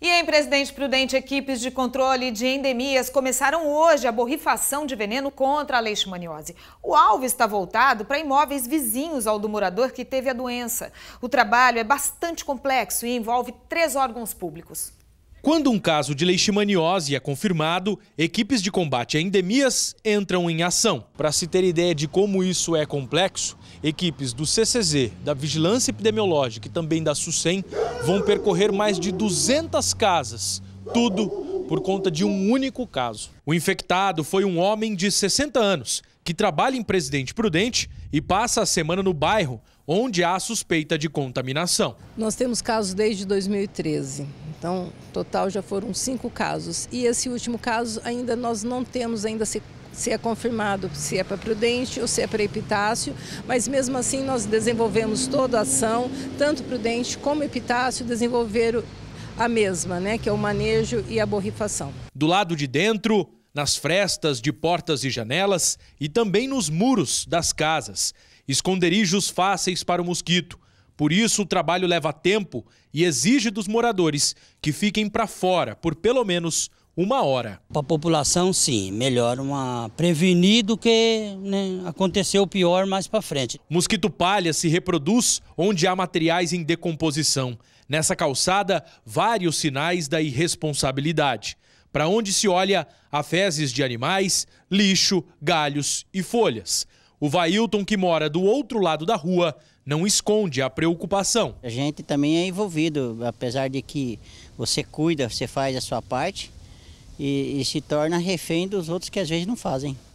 E em Presidente Prudente, equipes de controle de endemias começaram hoje a borrifação de veneno contra a leishmaniose. O alvo está voltado para imóveis vizinhos ao do morador que teve a doença. O trabalho é bastante complexo e envolve três órgãos públicos. Quando um caso de leishmaniose é confirmado, equipes de combate a endemias entram em ação. Para se ter ideia de como isso é complexo, equipes do CCZ, da Vigilância Epidemiológica e também da SUSEM vão percorrer mais de 200 casas, tudo por conta de um único caso. O infectado foi um homem de 60 anos que trabalha em Presidente Prudente e passa a semana no bairro onde há suspeita de contaminação. Nós temos casos desde 2013. Então, total já foram cinco casos. E esse último caso ainda nós não temos ainda se, se é confirmado se é para Prudente ou se é para Epitácio, mas mesmo assim nós desenvolvemos toda a ação, tanto Prudente como Epitácio desenvolveram a mesma, né, que é o manejo e a borrifação. Do lado de dentro, nas frestas de portas e janelas e também nos muros das casas, esconderijos fáceis para o mosquito por isso, o trabalho leva tempo e exige dos moradores que fiquem para fora por pelo menos uma hora. Para a população, sim, melhor uma prevenir do que né, aconteceu o pior mais para frente. Mosquito palha se reproduz onde há materiais em decomposição. Nessa calçada, vários sinais da irresponsabilidade. Para onde se olha, há fezes de animais, lixo, galhos e folhas. O Vailton, que mora do outro lado da rua, não esconde a preocupação. A gente também é envolvido, apesar de que você cuida, você faz a sua parte e, e se torna refém dos outros que às vezes não fazem.